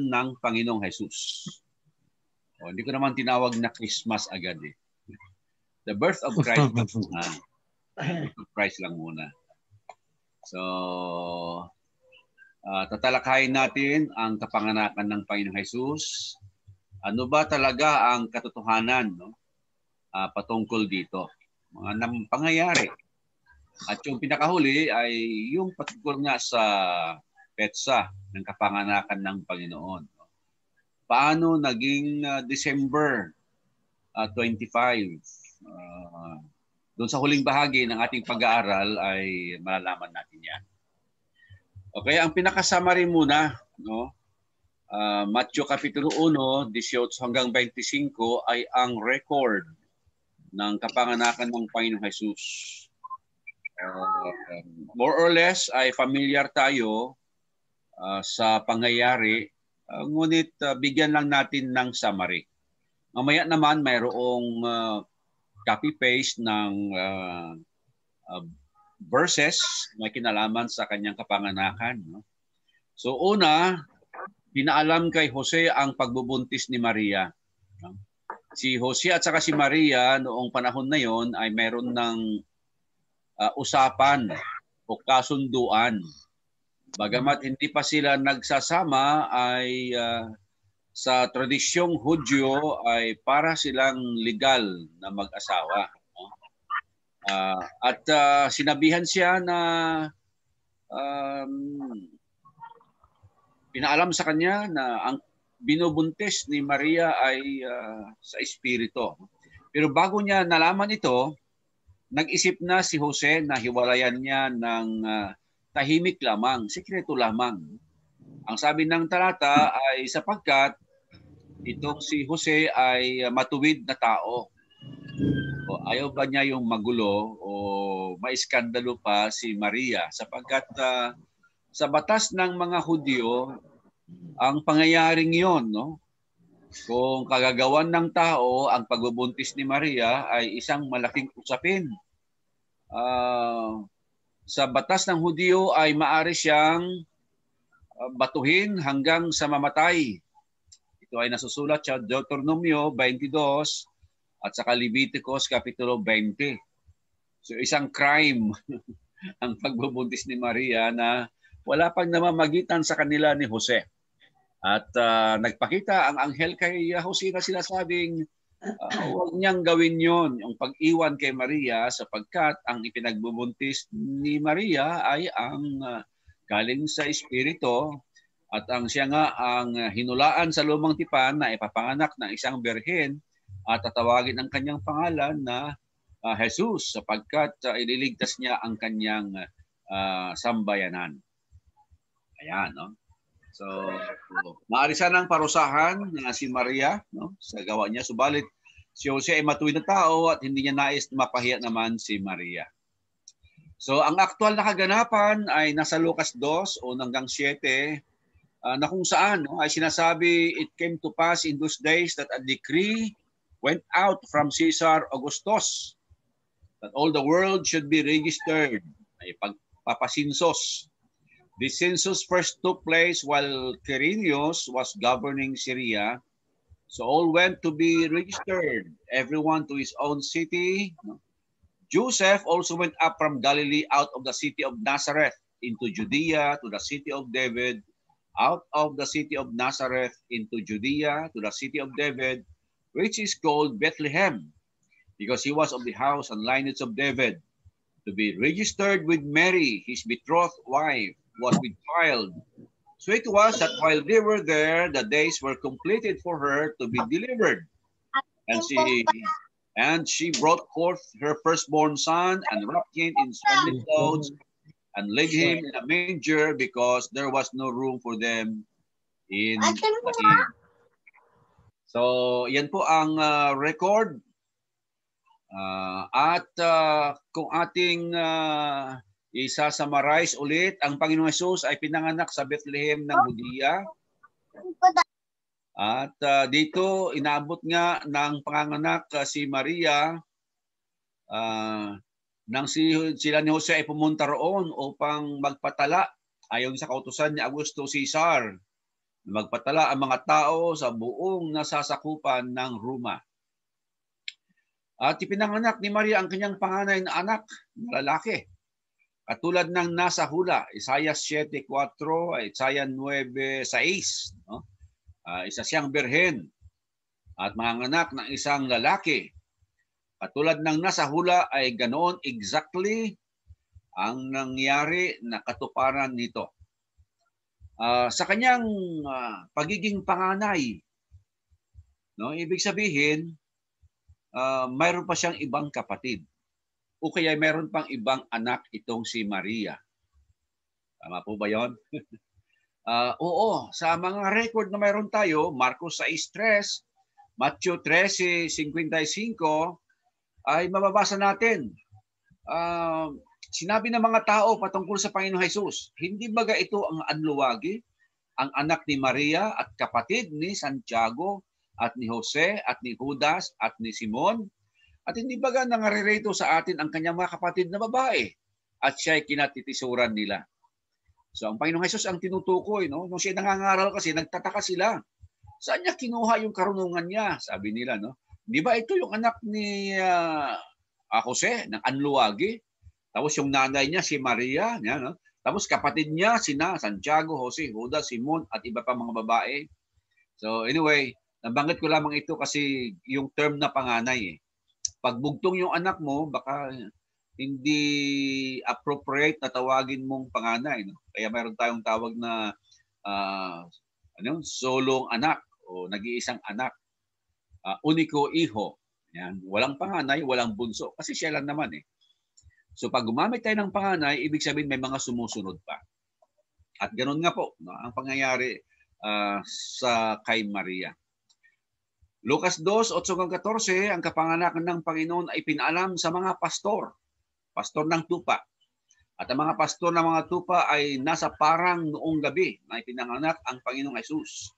ng Panginoong Jesus. O, hindi ko naman tinawag na Christmas agad eh. The birth of Christ. uh, Christ lang muna. So, uh, tatalakayin natin ang kapanganakan ng Panginoong Jesus. Ano ba talaga ang katotohanan no? uh, patungkol dito? Mga nang pangyayari. At yung pinakahuli ay yung patungkol nga sa petsa ng kapanganakan ng Panginoon. Paano naging uh, December uh, 25? Uh, doon sa huling bahagi ng ating pag-aaral ay malalaman natin yan. Okay, ang pinaka-summary muna, no? Uh, Matthew Kapitulo 1, 18 hanggang 25 ay ang record ng kapanganakan ng Panginoong Jesus. Uh, more or less ay familiar tayo uh, sa pangyayari, uh, ngunit uh, bigyan lang natin ng summary. Mamaya naman mayroong uh, copy-paste ng uh, uh, verses na kinalaman sa kanyang kapanganakan. No? So una, pinaalam kay Jose ang pagbubuntis ni Maria. No? Si Jose at saka si Maria noong panahon na yon ay meron ng uh, usapan o kasunduan Bagamat hindi pa sila nagsasama ay uh, sa tradisyong Hudyo ay para silang legal na mag-asawa. Uh, at uh, sinabihan siya na um, pinaalam sa kanya na ang binubuntis ni Maria ay uh, sa Espiritu. Pero bago niya nalaman ito, nag-isip na si Jose na hiwalayan niya ng uh, tahimik lamang, sikreto lamang. Ang sabi ng talata ay sapagkat itong si Jose ay ah, matuwid na tao. O ayaw ba niya yung magulo o maiskandalo pa si Maria sapagkat uh, sa batas ng mga Hudyo ang pangyayaring yon no kung kagagawan ng tao ang pagbubuntis ni Maria ay isang malaking usapin. Uh, sa batas ng Hudyo ay maari siyang ah, batuhin hanggang sa mamatay. Ito ay nasusulat sa Deuteronomio 22 at sa Leviticus Kapitulo 20. So isang crime ang pagbubuntis ni Maria na wala pang namamagitan sa kanila ni Jose. At uh, nagpakita ang anghel kay Jose na sinasabing, Uh, huwag niyang gawin yon yung pag-iwan kay Maria sapagkat ang ipinagbubuntis ni Maria ay ang ah, galing sa Espiritu at ang siya nga ang hinulaan sa lumang tipan na ipapanganak ng isang berhen at tatawagin ang kanyang pangalan na uh, Jesus sapagkat uh, ililigtas niya ang kanyang uh, sambayanan. Ayan, no? So, so maari sanang parusahan na si Maria no, sa gawa niya. Subalit, si Jose ay matuwid na tao at hindi niya nais mapahiya naman si Maria. So ang aktual na kaganapan ay nasa Lucas 2 o hanggang 7 uh, ah, na kung saan no, ay sinasabi, It came to pass in those days that a decree went out from Caesar Augustus that all the world should be registered. Ay pagpapasinsos The census first took place while Quirinius was governing Syria. So all went to be registered, everyone to his own city. Joseph also went up from Galilee out of the city of Nazareth into Judea to the city of David, out of the city of Nazareth into Judea to the city of David, which is called Bethlehem, because he was of the house and lineage of David, to be registered with Mary, his betrothed wife, was with child. So it was that while they were there, the days were completed for her to be delivered. And she and she brought forth her firstborn son and wrapped him in swaddling clothes and laid him in a manger because there was no room for them in the inn. So, yan po ang uh, record. Uh, at uh, kung ating uh, isa ulit, ang Panginoong Yesus ay pinanganak sa Bethlehem ng Judea. At uh, dito inabot nga ng panganganak uh, si Maria uh, nang si, sila ni Jose ay pumunta roon upang magpatala ayon sa kautusan ni Augusto Caesar magpatala ang mga tao sa buong nasasakupan ng Roma. At ipinanganak ni Maria ang kanyang panganay na anak, na lalaki. Katulad ng nasa hula, Isaiah 7.4, Isaiah 9.6, no? uh, isa siyang berhen at manganak ng isang lalaki. Katulad ng nasa hula ay ganoon exactly ang nangyari na katuparan nito. Uh, sa kanyang uh, pagiging panganay, no, ibig sabihin, uh, mayroon pa siyang ibang kapatid o kaya meron pang ibang anak itong si Maria. Tama po ba yon? uh, ah, oo, sa mga record na meron tayo, Marcos 6.3, Matthew 13.55, ay mababasa natin. Uh, sinabi ng mga tao patungkol sa Panginoon Hesus, hindi baga ito ang anluwagi, ang anak ni Maria at kapatid ni Santiago at ni Jose at ni Judas at ni Simon at hindi baga nangaririto sa atin ang kanyang mga kapatid na babae at siya ay kinatitisuran nila. So ang Panginoong Hesus ang tinutukoy. No? Nung siya nangangaral kasi, nagtataka sila. Saan niya kinuha yung karunungan niya? Sabi nila, no? Di ba ito yung anak ni uh, uh, Jose ng Anluagi? Tapos yung nanay niya, si Maria. Yan, no? Tapos kapatid niya, sina Santiago, Jose, Judas, Simon at iba pa mga babae. So anyway, nabanggit ko lamang ito kasi yung term na panganay eh. Pag bugtong yung anak mo, baka hindi appropriate na tawagin mong panganay. No? Kaya mayroon tayong tawag na uh, ano yun? solong anak o nag-iisang anak. Uh, uniko iho. Yan. Walang panganay, walang bunso. Kasi siya lang naman eh. So pag gumamit tayo ng panganay, ibig sabihin may mga sumusunod pa. At ganoon nga po no, ang pangyayari uh, sa kay Maria. Lucas 28 hanggang 14, ang kapanganakan ng Panginoon ay pinalam sa mga pastor, pastor ng tupa. At ang mga pastor ng mga tupa ay nasa parang noong gabi na ipinanganak ang Panginoong Yesus.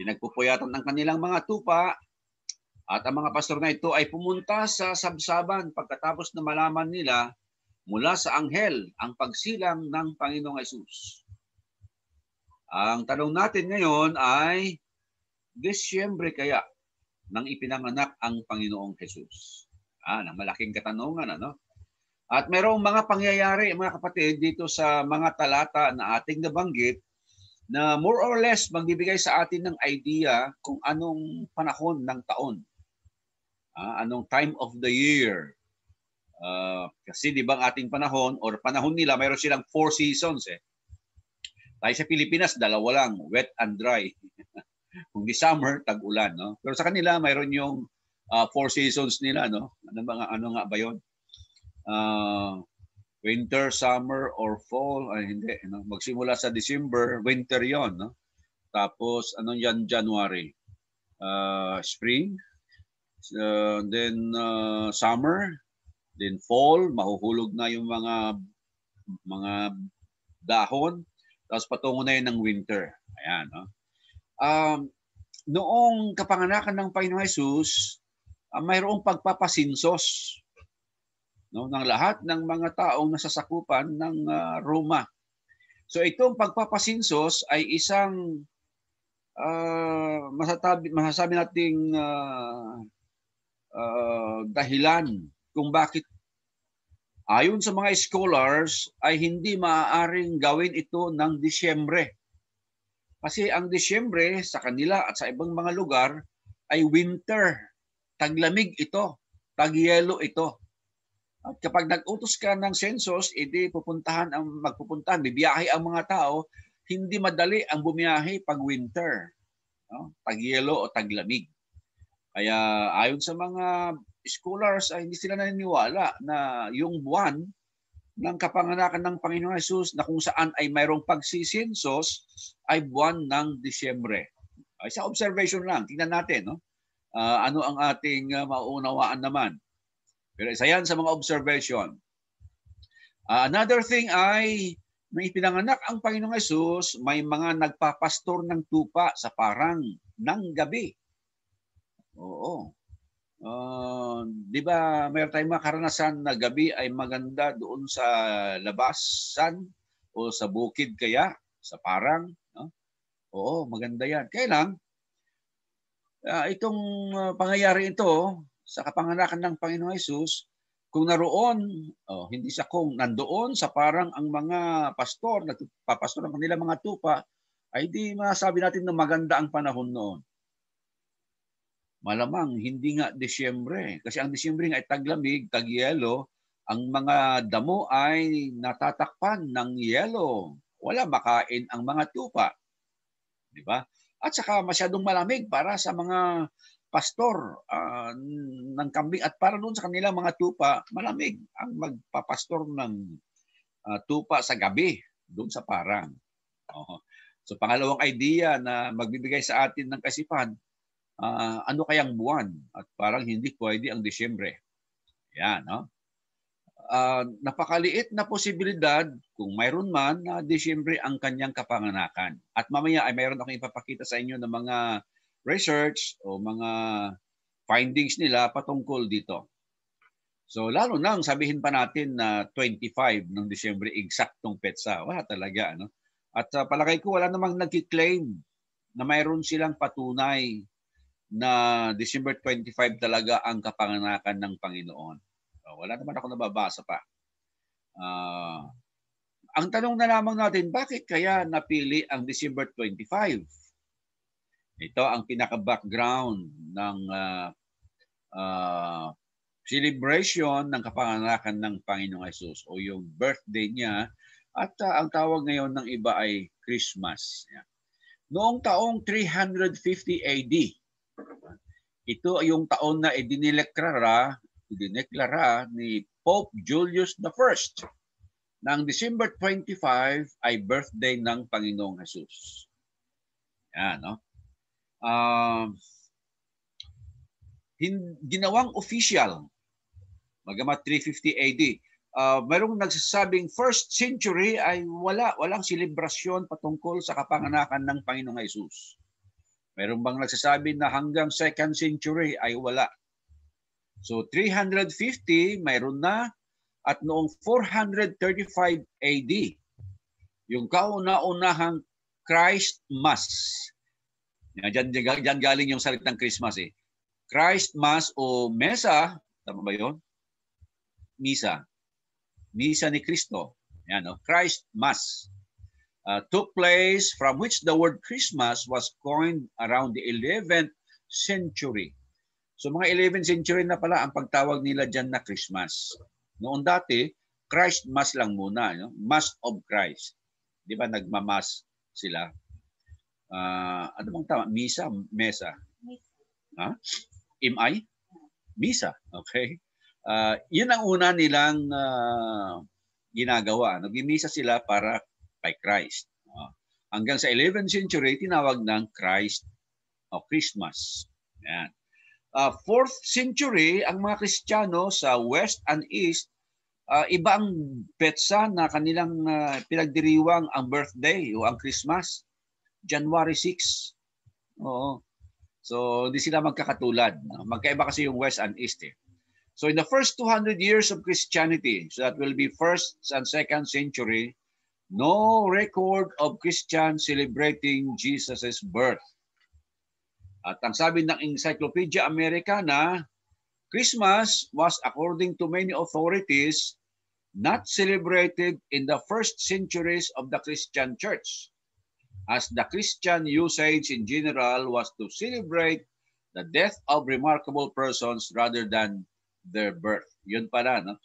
Pinagpupuyatan ng kanilang mga tupa at ang mga pastor na ito ay pumunta sa sabsaban pagkatapos na malaman nila mula sa anghel ang pagsilang ng Panginoong Yesus. Ang tanong natin ngayon ay, Disyembre kaya nang ipinanganak ang Panginoong Jesus? Ah, na malaking katanungan ano? At mayroong mga pangyayari mga kapatid dito sa mga talata na ating nabanggit na more or less magbibigay sa atin ng idea kung anong panahon ng taon. Ah, anong time of the year. Uh, kasi di ba ang ating panahon or panahon nila mayroon silang four seasons eh. Tayo sa Pilipinas dalawa lang, wet and dry. Kung di summer, tag-ulan. No? Pero sa kanila, mayroon yung uh, four seasons nila. No? Ano, ba, ano nga ba yon Uh, ah, winter, summer, or fall. Ay, hindi. No? Magsimula sa December, winter yon no? Tapos, ano yan, January? Uh, spring. Uh, then, uh, summer. Then, fall. Mahuhulog na yung mga mga dahon. Tapos patungo na yun ng winter. Ayan, no? um, noong kapanganakan ng Panginoong Jesus, uh, ah, mayroong pagpapasinsos no, ng lahat ng mga taong nasasakupan ng uh, Roma. So itong pagpapasinsos ay isang uh, ah, masasabi, masasabi nating uh, uh, dahilan kung bakit ayon sa mga scholars ay hindi maaaring gawin ito ng Disyembre kasi ang Disyembre sa kanila at sa ibang mga lugar ay winter. Taglamig ito. Tagyelo ito. At kapag nag-utos ka ng census, edi pupuntahan ang magpupuntahan, bibiyahe ang mga tao, hindi madali ang bumiyahe pag winter. No? Tagyelo o taglamig. Kaya ayon sa mga scholars ay hindi sila naniniwala na yung buwan ng kapanganakan ng Panginoong Yesus na kung saan ay mayroong pagsisinsos ay buwan ng Disyembre. Ay, ah, sa observation lang, tingnan natin no? Uh, ano ang ating uh, ah, maunawaan naman. Pero isa yan sa mga observation. Uh, another thing ay nang ipinanganak ang Panginoong Yesus, may mga nagpapastor ng tupa sa parang ng gabi. Oo. Uh, di ba may tayong mga karanasan na gabi ay maganda doon sa labasan o sa bukid kaya, sa parang. No? Oo, maganda yan. Kaya lang, uh, itong ah, pangyayari ito oh, sa kapanganakan ng Panginoong Yesus, kung naroon, oh, hindi sa kung nandoon sa parang ang mga pastor, nagpapastor ang kanilang mga tupa, ay di masabi natin na maganda ang panahon noon malamang hindi nga Disyembre. Kasi ang Disyembre ay taglamig, tagyelo. Ang mga damo ay natatakpan ng yelo. Wala makain ang mga tupa. Di ba? At saka masyadong malamig para sa mga pastor uh, ng kambing at para noon sa kanila mga tupa, malamig ang magpapastor ng uh, tupa sa gabi doon sa parang. Oh. So pangalawang idea na magbibigay sa atin ng kasipan, uh, ano kayang buwan? At parang hindi pwede ang Disyembre. Yan, no? Uh, napakaliit na posibilidad kung mayroon man na Disyembre ang kanyang kapanganakan. At mamaya ay mayroon akong ipapakita sa inyo ng mga research o mga findings nila patungkol dito. So lalo nang sabihin pa natin na 25 ng Disyembre eksaktong petsa. Wala talaga ano. At uh, palagay ko wala namang nagki-claim na mayroon silang patunay na December 25 talaga ang kapanganakan ng Panginoon. So, wala naman ako nababasa pa. Uh, ang tanong na lamang natin, bakit kaya napili ang December 25? Ito ang pinaka-background ng uh, uh, celebration ng kapanganakan ng Panginoong Yesus o yung birthday niya at uh, ang tawag ngayon ng iba ay Christmas. Yeah. Noong taong 350 AD, ito yung taon na idineklara, idineklara ni Pope Julius I na ang December 25 ay birthday ng Panginoong Jesus. Yan, no? Uh, ginawang official, magamat 350 AD, uh, ah, merong nagsasabing first century ay wala, walang selebrasyon patungkol sa kapanganakan ng Panginoong Jesus. Meron bang nagsasabi na hanggang second century ay wala? So 350 mayroon na at noong 435 AD yung kauna-unahang Christ Mass. Diyan, diyan, galing yung salitang Christmas eh. Christ Mass o Mesa, tama ba yun? Misa. Misa ni Kristo. Yan, no? Oh. Christ Mass uh, took place from which the word Christmas was coined around the 11th century. So mga 11th century na pala ang pagtawag nila dyan na Christmas. Noon dati, Christ Mass lang muna. No? Mass of Christ. Di ba nagmamas sila? Uh, ano bang tama? Misa? Mesa? Ha? Huh? M.I.? Misa. Okay? Uh, yun ang una nilang uh, ginagawa. Nagmimisa sila para by Christ. Uh, hanggang sa 11th century, tinawag ng Christ o Christmas. Yan. Uh, ah, 4th century, ang mga Kristiyano sa West and East, uh, ah, iba ang petsa na kanilang uh, pinagdiriwang ang birthday o ang Christmas. January 6. Oo. So, hindi sila magkakatulad. Magkaiba kasi yung West and East. Eh. So, in the first 200 years of Christianity, so that will be first and second century, no record of Christians celebrating Jesus' birth. At ang sabi ng Encyclopedia Americana, Christmas was according to many authorities not celebrated in the first centuries of the Christian church as the Christian usage in general was to celebrate the death of remarkable persons rather than their birth. Yun pala, no?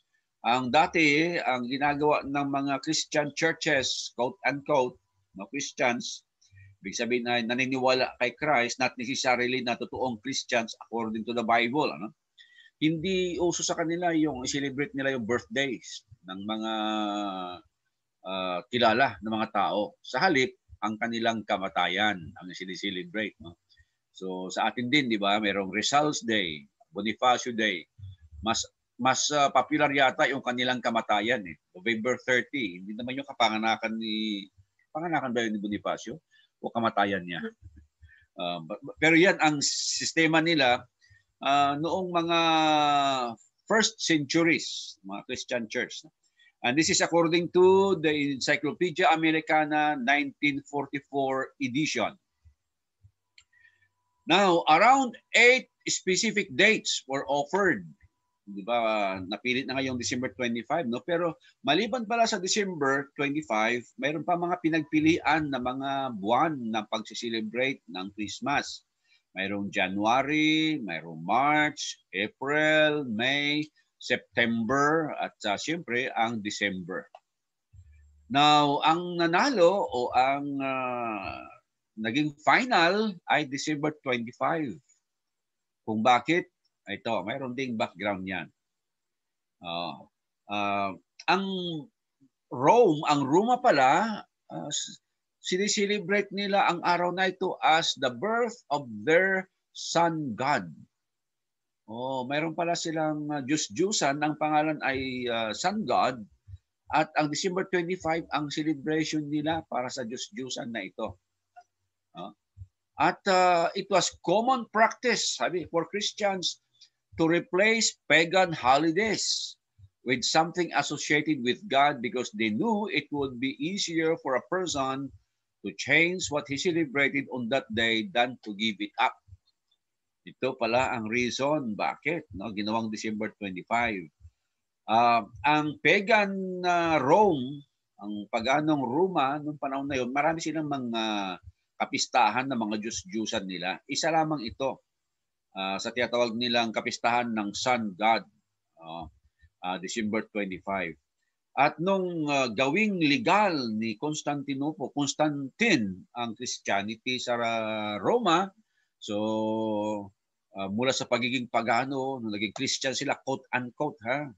ang dati ang ginagawa ng mga Christian churches, quote unquote, no Christians, ibig sabihin na naniniwala kay Christ, not necessarily na totoong Christians according to the Bible, ano? Hindi uso sa kanila yung i-celebrate nila yung birthdays ng mga uh, kilala ng mga tao. Sa halip, ang kanilang kamatayan ang sineselebrate, no? So sa atin din, di ba, mayroong Results Day, Bonifacio Day, mas mas uh, popular yata yung kanilang kamatayan eh. November 30, hindi naman yung kapanganakan ni panganakan ba yun ni Bonifacio o kamatayan niya. Uh, ah, but, pero yan ang sistema nila uh, noong mga first centuries, mga Christian church. And this is according to the Encyclopedia Americana 1944 edition. Now, around eight specific dates were offered di ba? Napilit na ngayong December 25, no? Pero maliban pala sa December 25, mayroon pa mga pinagpilian na mga buwan ng pagse-celebrate ng Christmas. Mayroong January, mayroong March, April, May, September at uh, siyempre ang December. Now, ang nanalo o ang uh, naging final ay December 25. Kung bakit? Ito, mayroon ding background niyan. Uh, oh, uh, ah, ang Rome, ang Roma pala, uh, ah, sinisilibrate nila ang araw na ito as the birth of their sun god. Oh, mayroon pala silang uh, ah, Diyos-Diyusan, ang pangalan ay uh, sun god. At ang December 25 ang celebration nila para sa Diyos-Diyusan na ito. Uh, at uh, it was common practice, sabi, for Christians to replace pagan holidays with something associated with God because they knew it would be easier for a person to change what he celebrated on that day than to give it up. Ito pala ang reason bakit no ginawang December 25. Uh, ah, ang pagan uh, Rome, ang paganong Roma noong panahon na yon, marami silang mga kapistahan ng mga Diyos-Diyusan nila. Isa lamang ito uh, sa tinatawag nilang kapistahan ng Sun God, uh, uh, December 25. At nung uh, gawing legal ni Constantinople, Constantine ang Christianity sa Roma, so uh, mula sa pagiging pagano, naging Christian sila, quote unquote ha,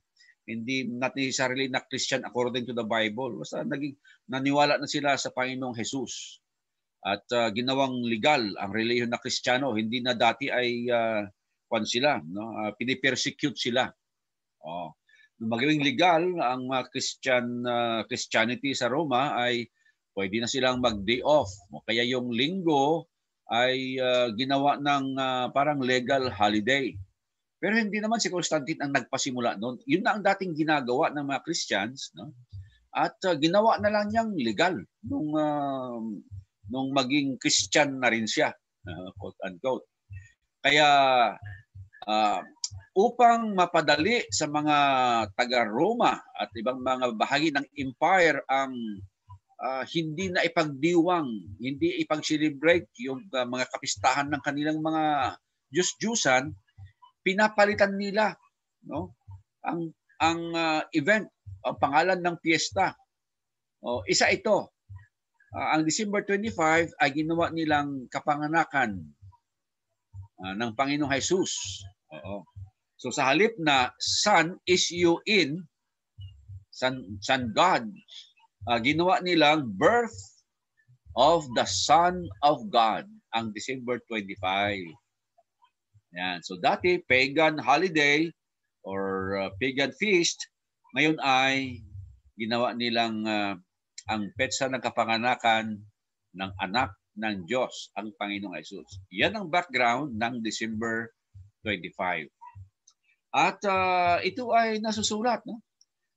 hindi not necessarily na Christian according to the Bible, basta naging naniwala na sila sa Panginoong Jesus at uh, ginawang legal ang relihiyon na Kristiyano. Hindi na dati ay uh, kwan sila, no? Uh, pinipersecute sila. Oh. Nung maging legal ang uh, Christian uh, Christianity sa Roma ay pwede na silang mag-day off. kaya yung linggo ay uh, ginawa ng uh, parang legal holiday. Pero hindi naman si Constantine ang nagpasimula noon. Yun na ang dating ginagawa ng mga Christians, no? At uh, ginawa na lang niyang legal nung uh, nung maging Christian na rin siya, uh, ah, quote unquote. Kaya uh, upang mapadali sa mga taga-Roma at ibang mga bahagi ng empire ang uh, hindi na ipagdiwang, hindi ipag-celebrate yung uh, mga kapistahan ng kanilang mga Diyos-Diyusan, pinapalitan nila no? ang ang uh, event, o pangalan ng piyesta. Oh, isa ito uh, ang December 25 ay ginawa nilang kapanganakan uh, ng Panginoong Jesus. Oo. So sa halip na Son is you in, Son, sun God, uh, ginawa nilang birth of the Son of God ang December 25. Yan. So dati, pagan holiday or uh, pagan feast, ngayon ay ginawa nilang uh, ang petsa ng kapanganakan ng anak ng Diyos, ang Panginoong Yesus. Yan ang background ng December 25. At uh, ito ay nasusulat. No?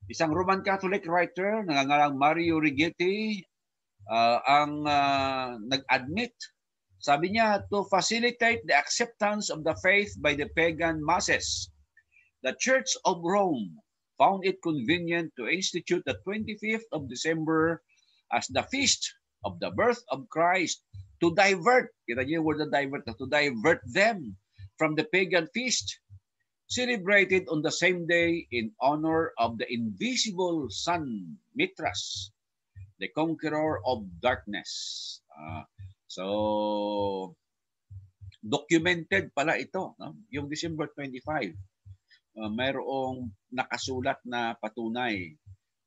Isang Roman Catholic writer nangangalang Mario Rigetti uh, ang uh, nag-admit. Sabi niya, to facilitate the acceptance of the faith by the pagan masses, the Church of Rome found it convenient to institute the 25th of December as the feast of the birth of Christ to divert, kita niyo yung word na divert, to divert them from the pagan feast celebrated on the same day in honor of the invisible sun, Mithras, the conqueror of darkness. Uh, so, documented pala ito, no? yung December 25 uh, mayroong nakasulat na patunay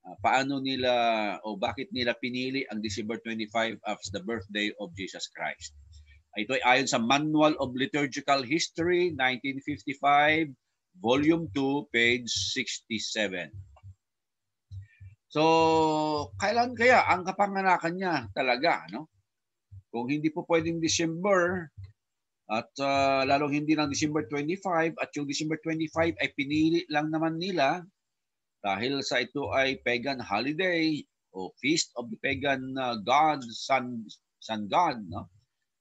uh, paano nila o bakit nila pinili ang December 25 as the birthday of Jesus Christ. Ah, Ito ay ayon sa Manual of Liturgical History 1955 Volume 2 page 67. So, kailan kaya ang kapanganakan niya talaga, no? Kung hindi po pwedeng December, at uh, lalong hindi ng December 25 at yung December 25 ay pinili lang naman nila dahil sa ito ay pagan holiday o feast of the pagan uh, god, sun, sun god. No?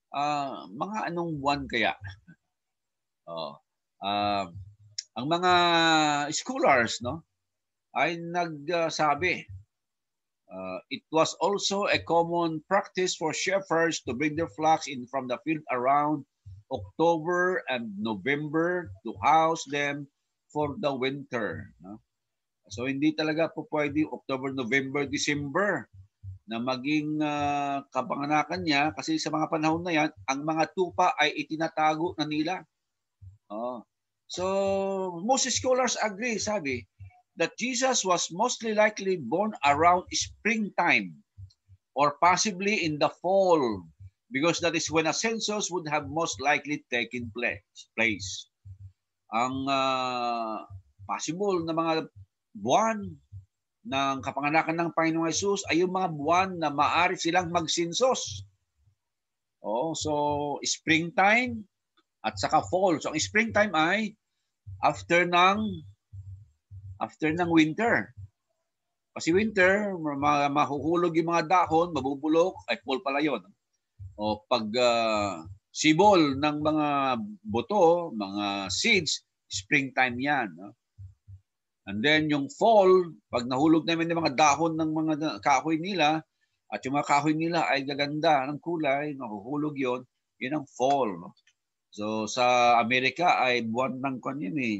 Uh, mga anong buwan kaya? oh, uh, ang mga scholars no ay nagsabi uh, it was also a common practice for shepherds to bring their flocks in from the field around October and November to house them for the winter. No? So hindi talaga po pwede October, November, December na maging uh, ah, kabanganakan niya kasi sa mga panahon na yan, ang mga tupa ay itinatago na nila. Oh. So most scholars agree, sabi, that Jesus was mostly likely born around springtime or possibly in the fall because that is when a census would have most likely taken place. Ang uh, possible na mga buwan ng kapanganakan ng Panginoong Yesus ay yung mga buwan na maari silang magsinsos. Oh, so springtime at saka fall. So ang springtime ay after ng after ng winter. Kasi winter, mahuhulog yung mga dahon, mabubulok, ay fall pala yon o pag uh, sibol ng mga buto, mga seeds, springtime yan. No? And then yung fall, pag nahulog namin ng mga dahon ng mga kahoy nila, at yung mga kahoy nila ay gaganda ng kulay, nahuhulog yon yun ang fall. No? So sa Amerika ay buwan ng kwan yun eh.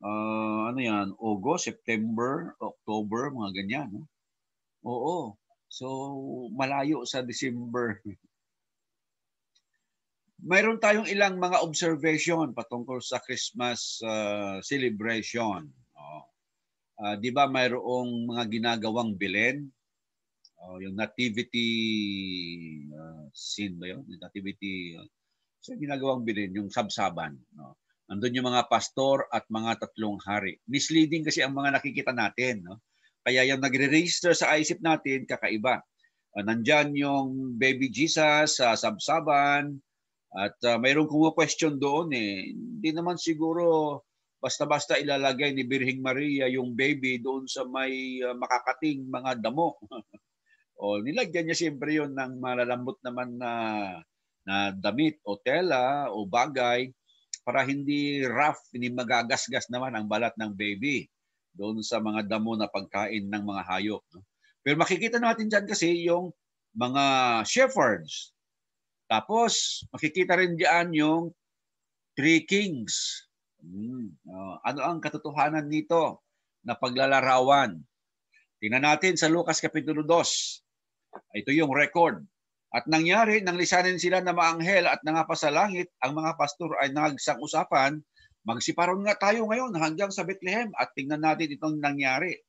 Uh, ano yan, August, September, October, mga ganyan. No? Oo. So, malayo sa December. Mayroon tayong ilang mga observation patungkol sa Christmas uh, celebration. Oh. Uh, Di ba mayroong mga ginagawang bilen? Oh, yung nativity uh, scene ba yun? Yung nativity uh, so ginagawang bilin, yung sabsaban. Oh. No? Andun yung mga pastor at mga tatlong hari. Misleading kasi ang mga nakikita natin. No? Kaya yung nagre-register sa isip natin, kakaiba. Uh, nandyan yung baby Jesus sa uh, Sabsaban at uh, mayroong kumu-question doon eh. Hindi naman siguro basta-basta ilalagay ni Birhing Maria yung baby doon sa may uh, makakating mga damo. o nilagyan niya siyempre yon ng malalambot naman na na damit o tela o bagay para hindi rough, hindi magagasgas naman ang balat ng baby doon sa mga damo na pagkain ng mga hayop. No? Pero makikita natin dyan kasi yung mga shepherds. Tapos makikita rin diyan yung three kings. Hmm. ano ang katotohanan nito na paglalarawan? Tingnan natin sa Lucas Kapitulo 2. Ito yung record. At nangyari, nang lisanin sila ng maanghel at nangapa sa langit, ang mga pastor ay nagsang usapan Magsiparon nga tayo ngayon hanggang sa Bethlehem at tingnan natin itong nangyari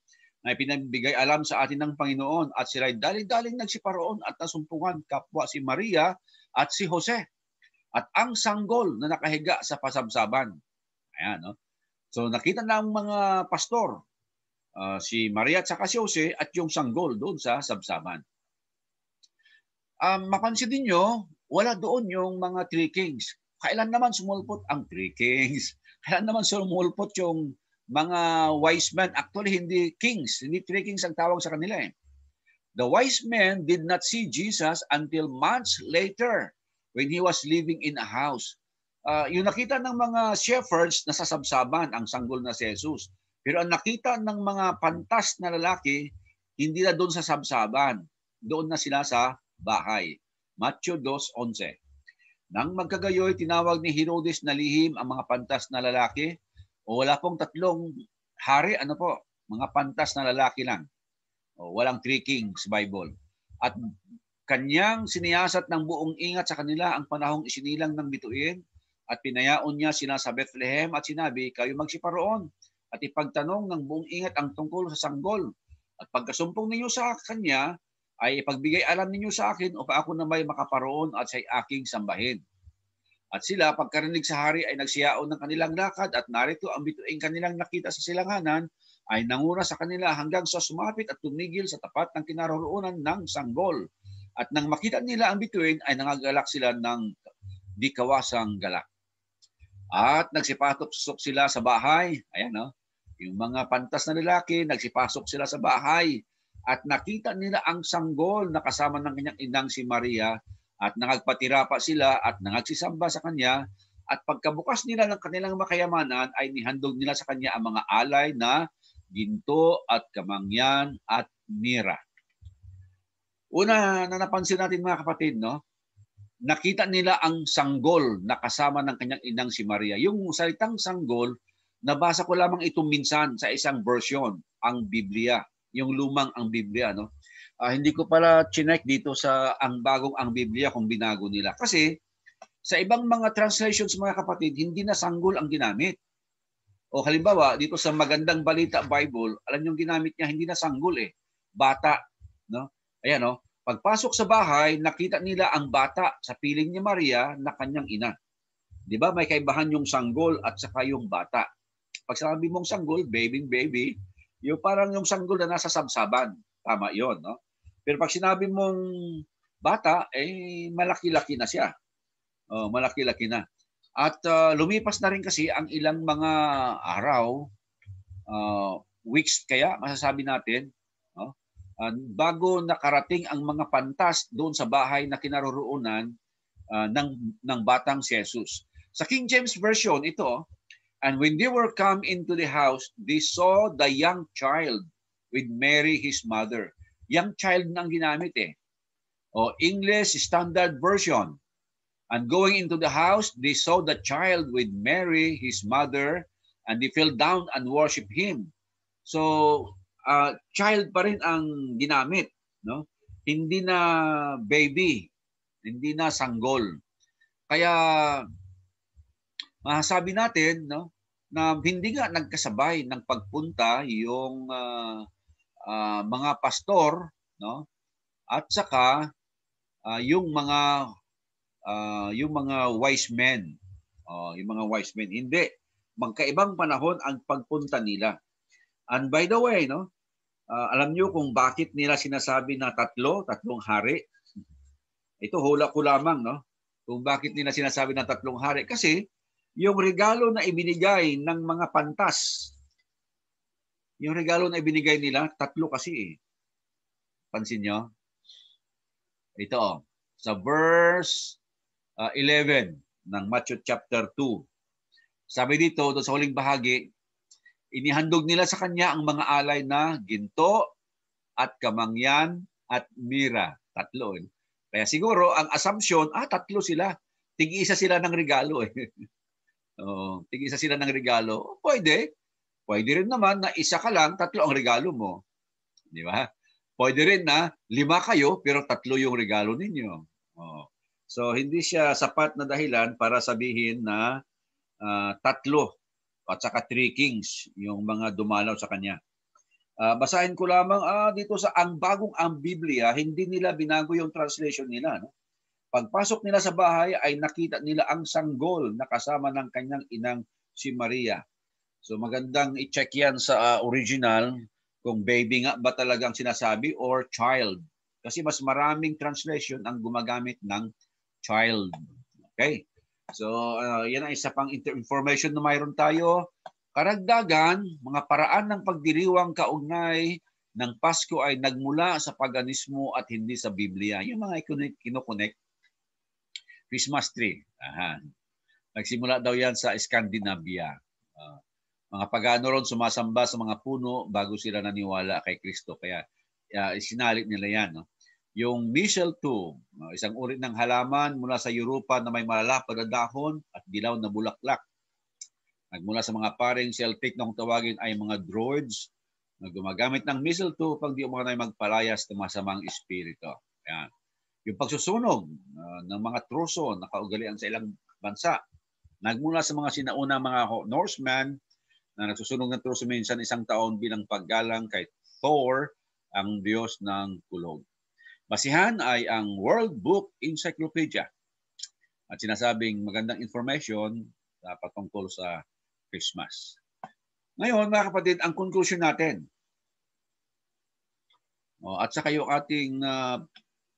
na ipinagbigay alam sa atin ng Panginoon at sila'y daling-daling nagsiparoon at nasumpungan kapwa si Maria at si Jose at ang sanggol na nakahiga sa pasabsaban. Ayan, no? So nakita ng mga pastor uh, si Maria at saka si Jose at yung sanggol doon sa sabsaban. Um, ah, mapansin niyo, wala doon yung mga three kings. Kailan naman sumulpot ang three kings? Kaya naman sumulpot yung mga wise men. Actually, hindi kings. Hindi three kings ang tawag sa kanila eh. The wise men did not see Jesus until months later when he was living in a house. Uh, yung nakita ng mga shepherds, nasa sabsaban ang sanggol na si Jesus. Pero ang nakita ng mga pantas na lalaki, hindi na doon sa sabsaban. Doon na sila sa bahay. Matthew 2.11 nang magkagayoy, tinawag ni Herodes na lihim ang mga pantas na lalaki. O wala pong tatlong hari, ano po, mga pantas na lalaki lang. O walang three kings Bible. At kanyang siniyasat ng buong ingat sa kanila ang panahong isinilang ng bituin at pinayaon niya sina sa Bethlehem at sinabi, kayo magsiparoon at ipagtanong ng buong ingat ang tungkol sa sanggol. At pagkasumpong ninyo sa kanya, ay ipagbigay alam ninyo sa akin upang ako na may makaparoon at sa aking sambahin. At sila, pagkarinig sa hari, ay nagsiyaon ng kanilang lakad at narito ang bituing kanilang nakita sa silanganan ay nanguna sa kanila hanggang sa sumapit at tumigil sa tapat ng kinaroroonan ng sanggol. At nang makita nila ang bituin, ay nangagalak sila ng di kawasang galak. At nagsipatok-sok sila sa bahay. Ayan, no? Yung mga pantas na lalaki, nagsipasok sila sa bahay at nakita nila ang sanggol na kasama ng kanyang inang si Maria at nangagpatira pa sila at nangagsisamba sa kanya at pagkabukas nila ng kanilang makayamanan ay nihandog nila sa kanya ang mga alay na ginto at kamangyan at mira. Una na napansin natin mga kapatid, no? nakita nila ang sanggol na kasama ng kanyang inang si Maria. Yung salitang sanggol, nabasa ko lamang ito minsan sa isang version, ang Biblia yung lumang ang Biblia. No? Uh, hindi ko pala chinek dito sa ang bagong ang Biblia kung binago nila. Kasi sa ibang mga translations mga kapatid, hindi na sanggol ang ginamit. O halimbawa, dito sa Magandang Balita Bible, alam yung ginamit niya, hindi na sanggol eh. Bata. No? Ayan no? Pagpasok sa bahay, nakita nila ang bata sa piling ni Maria na kanyang ina. Di ba? May kaibahan yung sanggol at saka yung bata. Pag sabi mong sanggol, baby, baby, yung parang yung sanggol na nasa sabsaban. Tama yon no? Pero pag sinabi mong bata, eh malaki-laki na siya. Oh, malaki-laki na. At uh, lumipas na rin kasi ang ilang mga araw, uh, weeks kaya masasabi natin, no? Uh, bago nakarating ang mga pantas doon sa bahay na kinaroroonan uh, ng ng batang si Jesus. Sa King James version ito, And when they were come into the house, they saw the young child with Mary his mother. Young child nang ginamit eh. O oh, English Standard Version. And going into the house, they saw the child with Mary his mother and they fell down and worshiped him. So, uh, child pa rin ang ginamit. No? Hindi na baby. Hindi na sanggol. Kaya masasabi natin no, na hindi nga nagkasabay ng pagpunta yung uh, uh, mga pastor no, at saka uh, yung mga uh, yung mga wise men. Uh, yung mga wise men. Hindi. Magkaibang panahon ang pagpunta nila. And by the way, no, uh, alam niyo kung bakit nila sinasabi na tatlo, tatlong hari? Ito hula ko lamang, no? Kung bakit nila sinasabi na tatlong hari. Kasi yung regalo na ibinigay ng mga pantas. Yung regalo na ibinigay nila, tatlo kasi eh. Pansin nyo? Ito oh, sa verse uh, ah, 11 ng Matthew chapter 2. Sabi dito, doon sa huling bahagi, inihandog nila sa kanya ang mga alay na ginto at kamangyan at mira. Tatlo. Eh. Kaya siguro, ang assumption, ah, tatlo sila. Tig-isa sila ng regalo eh. Oh, Tig-isa sila ng regalo. Oh, pwede. Pwede rin naman na isa ka lang, tatlo ang regalo mo. Di ba? Pwede rin na lima kayo, pero tatlo yung regalo ninyo. Oh. So, hindi siya sapat na dahilan para sabihin na uh, tatlo at saka three kings yung mga dumalaw sa kanya. Uh, basahin ko lamang ah, dito sa ang bagong ang Biblia, hindi nila binago yung translation nila. No? Pagpasok nila sa bahay ay nakita nila ang sanggol na kasama ng kanyang inang si Maria. So magandang i-check yan sa uh, original kung baby nga ba talagang sinasabi or child. Kasi mas maraming translation ang gumagamit ng child. Okay? So uh, yan ang isa pang information na mayroon tayo. Karagdagan, mga paraan ng pagdiriwang kaugnay ng Pasko ay nagmula sa paganismo at hindi sa Biblia. Yung mga kinukonek Christmas tree. Aha. Nagsimula daw yan sa Scandinavia. Uh, mga pagano ron sumasamba sa mga puno bago sila naniwala kay Kristo. Kaya uh, ah, sinalik nila yan. No? Yung mistletoe, uh, ah, isang uri ng halaman mula sa Europa na may malalapad na dahon at dilaw na bulaklak. Nagmula sa mga paring Celtic na kung tawagin ay mga droids na gumagamit ng mistletoe pag di umano magpalayas ng masamang espiritu. Ayan. Yung pagsusunog uh, ng mga truso na kaugalian sa ilang bansa, nagmula sa mga sinauna mga Norseman na nagsusunog ng truso minsan isang taon bilang paggalang kay Thor, ang Diyos ng Kulog. Basihan ay ang World Book Encyclopedia at sinasabing magandang information uh, patungkol sa Christmas. Ngayon mga kapatid, ang conclusion natin Oh, at saka yung ating uh,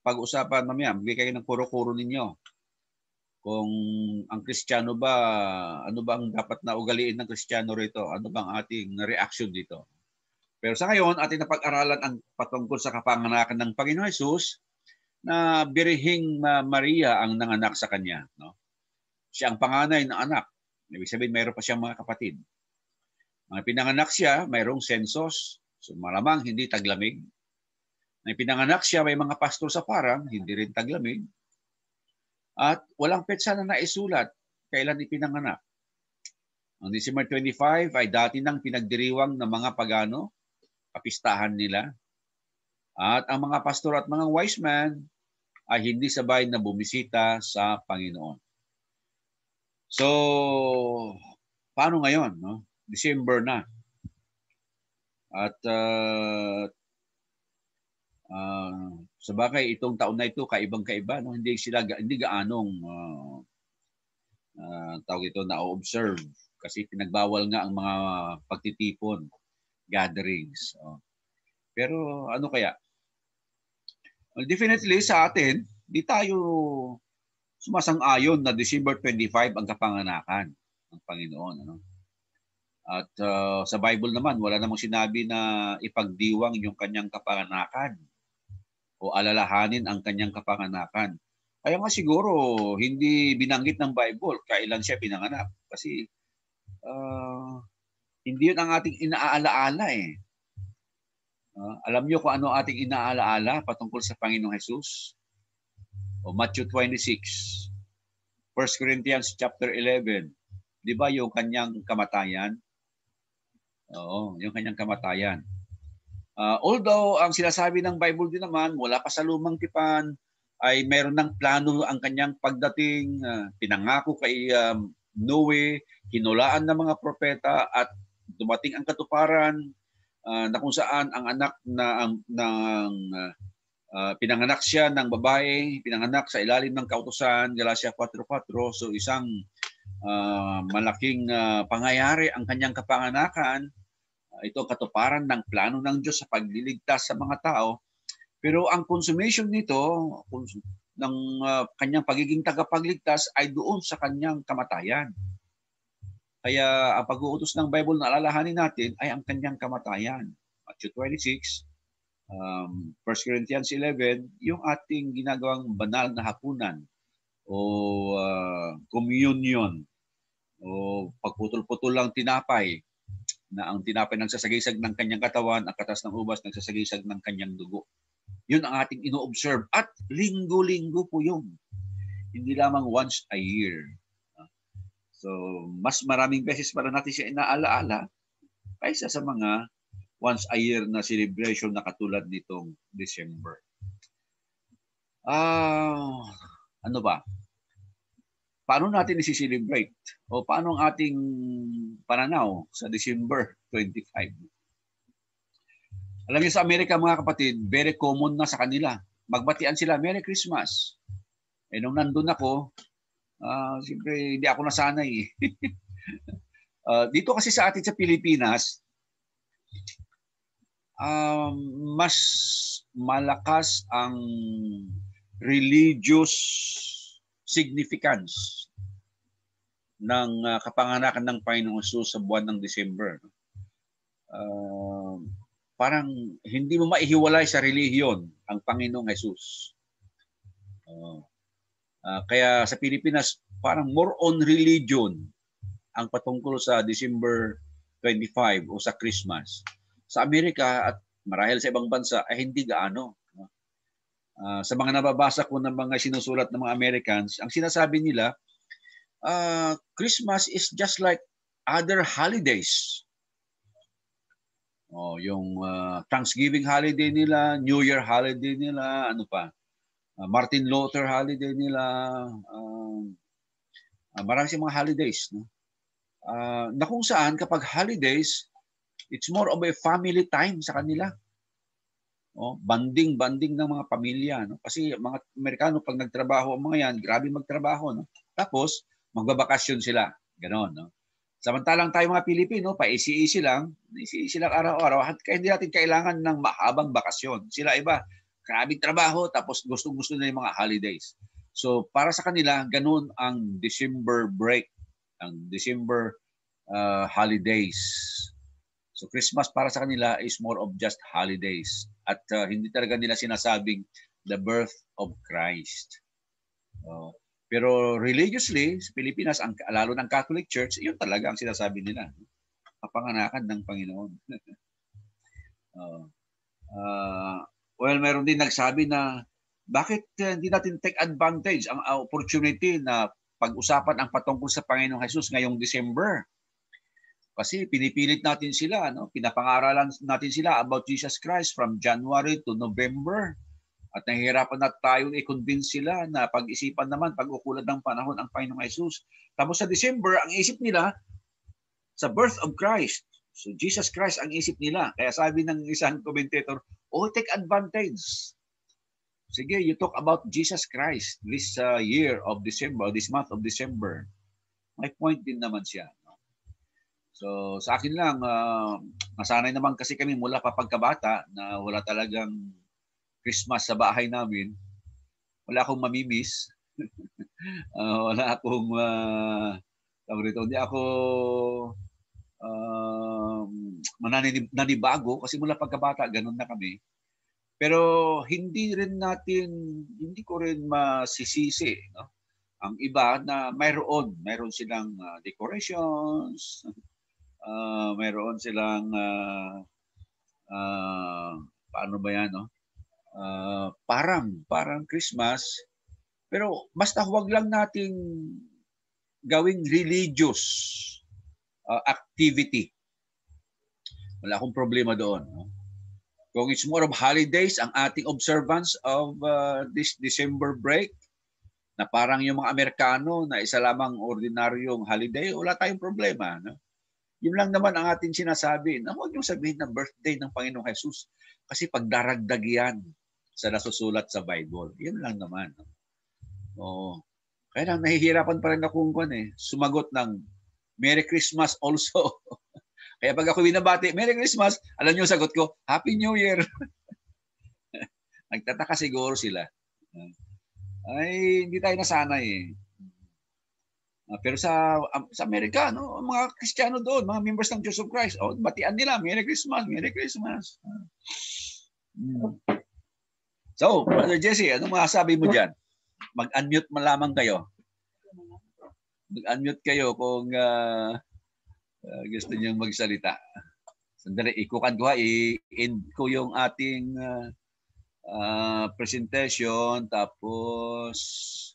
pag-usapan mamaya. Bigay kayo ng kuro-kuro ninyo. Kung ang Kristiyano ba, ano ba ang dapat na ugaliin ng Kristiyano rito? Ano ba ang ating reaction dito? Pero sa ngayon, ating napag-aralan ang patungkol sa kapanganakan ng Panginoon Jesus na Birhing Maria ang nanganak sa kanya. No? Siya ang panganay na anak. Ibig sabihin, mayroon pa siyang mga kapatid. Mga pinanganak siya, mayroong sensos. So malamang hindi taglamig nang pinanganak siya, may mga pastor sa parang, hindi rin taglamin. At walang petsa na naisulat kailan ipinanganak. Ang December 25 ay dati nang pinagdiriwang ng mga pagano, kapistahan nila. At ang mga pastor at mga wise men ay hindi sabay na bumisita sa Panginoon. So, paano ngayon? No? December na. At uh, Sabagay itong taon na ito kaibang kaiba no hindi sila hindi gaanong uh, uh, tawag ito na observe kasi pinagbawal nga ang mga pagtitipon gatherings. Oh. Pero ano kaya? Well, definitely sa atin, di tayo sumasang-ayon na December 25 ang kapanganakan ng Panginoon. Ano? At uh, sa Bible naman, wala namang sinabi na ipagdiwang yung kanyang kapanganakan o alalahanin ang kanyang kapanganakan. Kaya nga siguro hindi binanggit ng Bible kailan siya pinanganak kasi uh, hindi yun ang ating inaalaala eh. Uh, alam niyo kung ano ating inaalaala patungkol sa Panginoong Jesus? O Matthew 26, 1 Corinthians chapter 11, di ba yung kanyang kamatayan? Oo, yung kanyang kamatayan. Uh, although ang sinasabi ng Bible din naman wala pa sa lumang tipan ay mayroon ng plano ang kanyang pagdating, uh, pinangako kay um, Noe, hinulaan ng mga propeta at dumating ang katuparan uh, na kung saan ang anak na ang um, ng uh, pinanganak siya ng babae, pinanganak sa ilalim ng kautosan, Galacia 4:4. So isang uh, malaking uh, pangyayari ang kanyang kapanganakan ito katuparan ng plano ng Diyos sa pagliligtas sa mga tao. Pero ang consummation nito ng ah, kanyang pagiging tagapagligtas ay doon sa kanyang kamatayan. Kaya ang pag-uutos ng Bible na alalahanin natin ay ang kanyang kamatayan. Matthew 26, um, 1 Corinthians 11, yung ating ginagawang banal na hapunan o uh, communion o pagputol-putol lang tinapay na ang tinapay nagsasagisag ng kanyang katawan, ang katas ng ubas nagsasagisag ng kanyang dugo. Yun ang ating ino-observe at linggo-linggo po yun. Hindi lamang once a year. Ah, so, mas maraming beses para natin siya inaalaala kaysa sa mga once a year na celebration na katulad nitong December. Ah, uh, ano ba? Paano natin isi-celebrate? O paano ang ating Pananaw sa December 25. Alam niyo sa Amerika mga kapatid, very common na sa kanila. Magbatian sila, Merry Christmas. Eh nung nandun ako, uh, siyempre hindi ako nasanay. uh, dito kasi sa atin sa Pilipinas, um, mas malakas ang religious significance ng uh, kapanganakan ng Panginoong Jesus sa buwan ng December. Uh, parang hindi mo maihiwalay sa relihiyon ang Panginoong Jesus. Uh, ah, uh, kaya sa Pilipinas, parang more on religion ang patungkol sa December 25 o sa Christmas. Sa Amerika at marahil sa ibang bansa ay hindi gaano. Uh, sa mga nababasa ko ng mga sinusulat ng mga Americans, ang sinasabi nila, uh, Christmas is just like other holidays. Oh, yung uh, Thanksgiving holiday nila, New Year holiday nila, ano pa? Uh, Martin Luther holiday nila, uh, uh, marami mga holidays, no? Uh, na kung saan kapag holidays, it's more of a family time sa kanila. Oh, banding-banding ng mga pamilya, no? Kasi mga Amerikano pag nagtrabaho ang mga 'yan, grabe magtrabaho, no? Tapos magbabakasyon sila. Ganon, no? Samantalang tayo mga Pilipino, pa isi lang, isi-isi lang araw-araw. Kaya hindi natin kailangan ng mahabang bakasyon. Sila iba, karabing trabaho, tapos gusto-gusto na yung mga holidays. So para sa kanila, ganun ang December break, ang December uh, holidays. So Christmas para sa kanila is more of just holidays. At uh, hindi talaga nila sinasabing the birth of Christ. Uh, pero religiously, sa Pilipinas, ang, lalo ng Catholic Church, yun talaga ang sinasabi nila. Kapanganakan ng Panginoon. uh, uh, well, meron din nagsabi na bakit uh, hindi natin take advantage ang uh, opportunity na pag-usapan ang patungkol sa Panginoong Jesus ngayong December? Kasi pinipilit natin sila, no? pinapangaralan natin sila about Jesus Christ from January to November. At nahihirapan na tayong i-convince sila na pag-isipan naman, pag-ukulad ng panahon ang Panginoong Jesus. Tapos sa December, ang isip nila, sa birth of Christ. So Jesus Christ ang isip nila. Kaya sabi ng isang commentator, oh, take advantage. Sige, you talk about Jesus Christ this uh, year of December, this month of December. May point din naman siya. So sa akin lang, uh, masanay naman kasi kami mula pa pagkabata na wala talagang Christmas sa bahay namin, wala akong mamimiss. uh, wala akong uh, tawag hindi ako um, mananib- nanibago kasi mula pagkabata ganun na kami. Pero hindi rin natin, hindi ko rin masisisi. No? Ang iba na mayroon, mayroon silang uh, decorations, uh, mayroon silang uh, uh, paano ba yan, no? uh, parang parang Christmas pero basta huwag lang nating gawing religious uh, activity. Wala akong problema doon. No? Kung it's more of holidays, ang ating observance of uh, this December break, na parang yung mga Amerikano na isa lamang ordinaryong holiday, wala tayong problema. No? Yun lang naman ang ating sinasabi na huwag niyong sabihin na birthday ng Panginoong Jesus kasi pagdaragdag yan sa nasusulat sa Bible. Yun lang naman. Oo. Kaya lang, nahihirapan pa rin akong kung eh, sumagot ng Merry Christmas also. Kaya pag ako binabati, Merry Christmas, alam niyo sagot ko, Happy New Year. Nagtataka siguro sila. Ay, hindi tayo nasanay eh. Ah, pero sa ah, sa Amerika, no, mga Kristiyano doon, mga members ng Church of Christ, oh, batian nila, Merry Christmas, Merry Christmas. Ah. Hmm. So, Brother Jesse, ano masasabi mo dyan? Mag-unmute man lamang kayo. Mag-unmute kayo kung uh, uh, gusto niyong magsalita. Sandali, ikukan ko ha. I-end ko yung ating uh, uh, presentation. Tapos,